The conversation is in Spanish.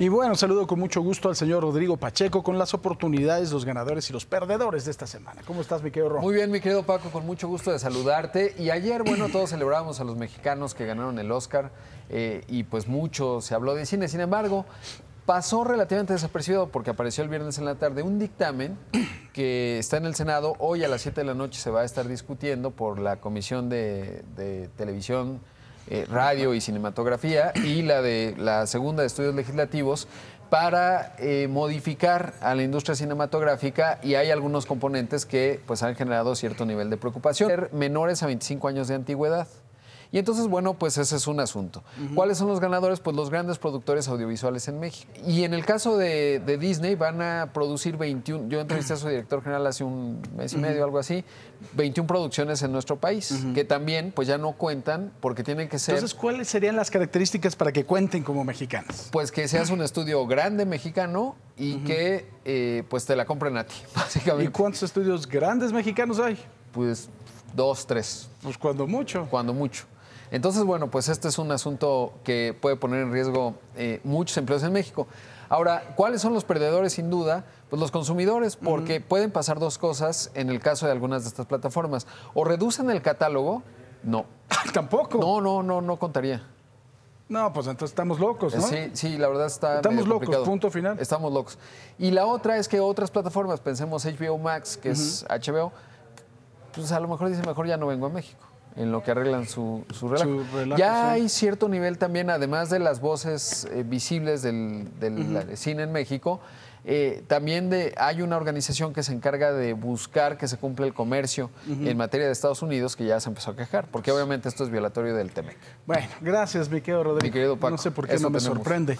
Y bueno, saludo con mucho gusto al señor Rodrigo Pacheco con las oportunidades, los ganadores y los perdedores de esta semana. ¿Cómo estás, mi querido Muy bien, mi querido Paco, con mucho gusto de saludarte. Y ayer, bueno, todos celebramos a los mexicanos que ganaron el Oscar eh, y pues mucho se habló de cine. Sin embargo, pasó relativamente desapercibido porque apareció el viernes en la tarde un dictamen que está en el Senado. Hoy a las 7 de la noche se va a estar discutiendo por la Comisión de Televisión eh, radio y cinematografía, y la de la segunda de estudios legislativos para eh, modificar a la industria cinematográfica y hay algunos componentes que pues han generado cierto nivel de preocupación. Menores a 25 años de antigüedad. Y entonces, bueno, pues ese es un asunto. ¿Cuáles son los ganadores? Pues los grandes productores audiovisuales en México. Y en el caso de, Disney van a producir 21, yo entrevisté a su director general hace un mes y medio, algo así, 21 producciones en nuestro país, que también pues ya no cuentan porque tienen que ser... Entonces, ¿cuáles serían las características para que cuenten como mexicanos? Pues que seas un estudio grande mexicano y que eh, pues te la compren a ti, básicamente. ¿Y cuántos estudios grandes mexicanos hay? Pues dos, tres. Pues cuando mucho. Cuando mucho. Entonces, bueno, pues este es un asunto que puede poner en riesgo eh, muchos empleos en México. Ahora, ¿cuáles son los perdedores sin duda? Pues los consumidores, porque pueden pasar dos cosas en el caso de algunas de estas plataformas. O reducen el catálogo, no. Tampoco. No, no, no, no contaría. No, pues entonces estamos locos, ¿no? Sí, sí, la verdad está. Estamos locos, punto final. Estamos locos. Y la otra es que otras plataformas, pensemos HBO Max, que es HBO, pues a lo mejor dice mejor ya no vengo a México en lo que arreglan su, su ya hay cierto nivel también, además de las voces eh, visibles del, cine en México, eh, también de, hay una organización que se encarga de buscar que se cumpla el comercio en materia de Estados Unidos que ya se empezó a quejar, porque obviamente esto es violatorio del TEMEC. Bueno, gracias, mi querido Rodríguez. Mi querido Paco, no sé por qué no me sorprende.